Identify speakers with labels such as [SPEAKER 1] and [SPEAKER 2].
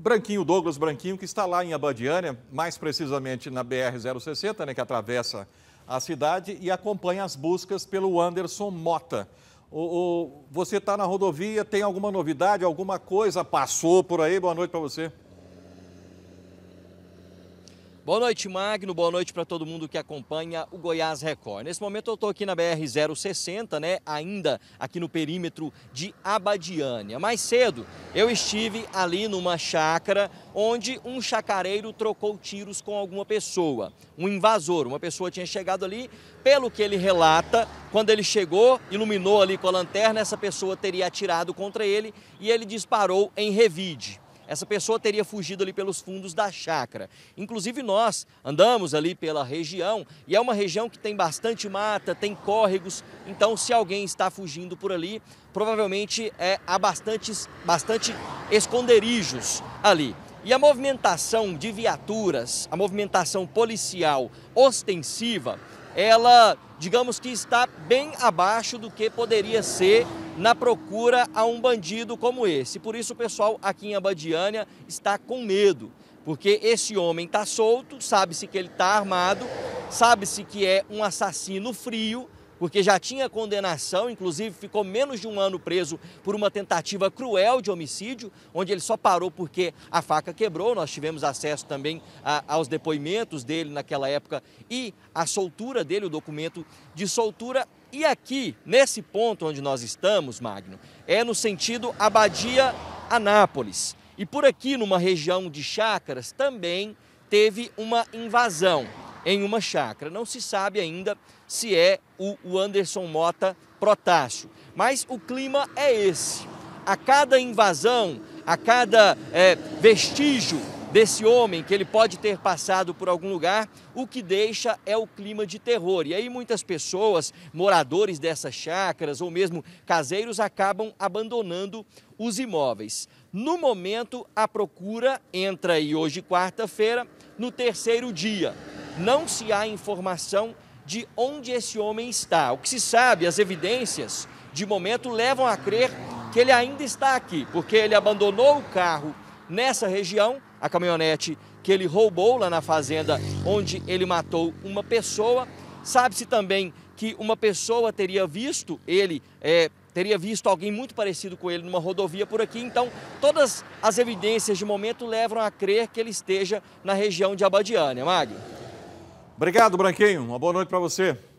[SPEAKER 1] Branquinho, Douglas Branquinho, que está lá em Abadiânia, mais precisamente na BR-060, né, que atravessa a cidade, e acompanha as buscas pelo Anderson Mota. O, o você está na rodovia, tem alguma novidade, alguma coisa passou por aí? Boa noite para você. Boa noite, Magno. Boa noite para todo mundo que acompanha o Goiás Record. Nesse momento eu estou aqui na BR-060, né? Ainda aqui no perímetro de Abadiânia. Mais cedo eu estive ali numa chácara onde um chacareiro trocou tiros com alguma pessoa. Um invasor, uma pessoa tinha chegado ali. Pelo que ele relata, quando ele chegou, iluminou ali com a lanterna, essa pessoa teria atirado contra ele e ele disparou em revide essa pessoa teria fugido ali pelos fundos da chácara. Inclusive nós andamos ali pela região e é uma região que tem bastante mata, tem córregos, então se alguém está fugindo por ali, provavelmente é, há bastantes, bastante esconderijos ali. E a movimentação de viaturas, a movimentação policial ostensiva ela, digamos que está bem abaixo do que poderia ser na procura a um bandido como esse. Por isso o pessoal aqui em Abadiânia está com medo, porque esse homem está solto, sabe-se que ele está armado, sabe-se que é um assassino frio, porque já tinha condenação, inclusive ficou menos de um ano preso por uma tentativa cruel de homicídio, onde ele só parou porque a faca quebrou. Nós tivemos acesso também a, aos depoimentos dele naquela época e a soltura dele, o documento de soltura. E aqui, nesse ponto onde nós estamos, Magno, é no sentido Abadia Anápolis. E por aqui, numa região de chácaras, também teve uma invasão em uma chácara. Não se sabe ainda se é o Anderson Mota Protássio, mas o clima é esse. A cada invasão, a cada é, vestígio desse homem que ele pode ter passado por algum lugar, o que deixa é o clima de terror. E aí muitas pessoas, moradores dessas chácaras ou mesmo caseiros, acabam abandonando os imóveis. No momento, a procura entra aí hoje, quarta-feira, no terceiro dia não se há informação de onde esse homem está. O que se sabe, as evidências de momento levam a crer que ele ainda está aqui, porque ele abandonou o carro nessa região, a caminhonete que ele roubou lá na fazenda onde ele matou uma pessoa. Sabe-se também que uma pessoa teria visto ele, é, teria visto alguém muito parecido com ele numa rodovia por aqui. Então, todas as evidências de momento levam a crer que ele esteja na região de Abadiânia, Magno. Obrigado, Branquinho. Uma boa noite para você.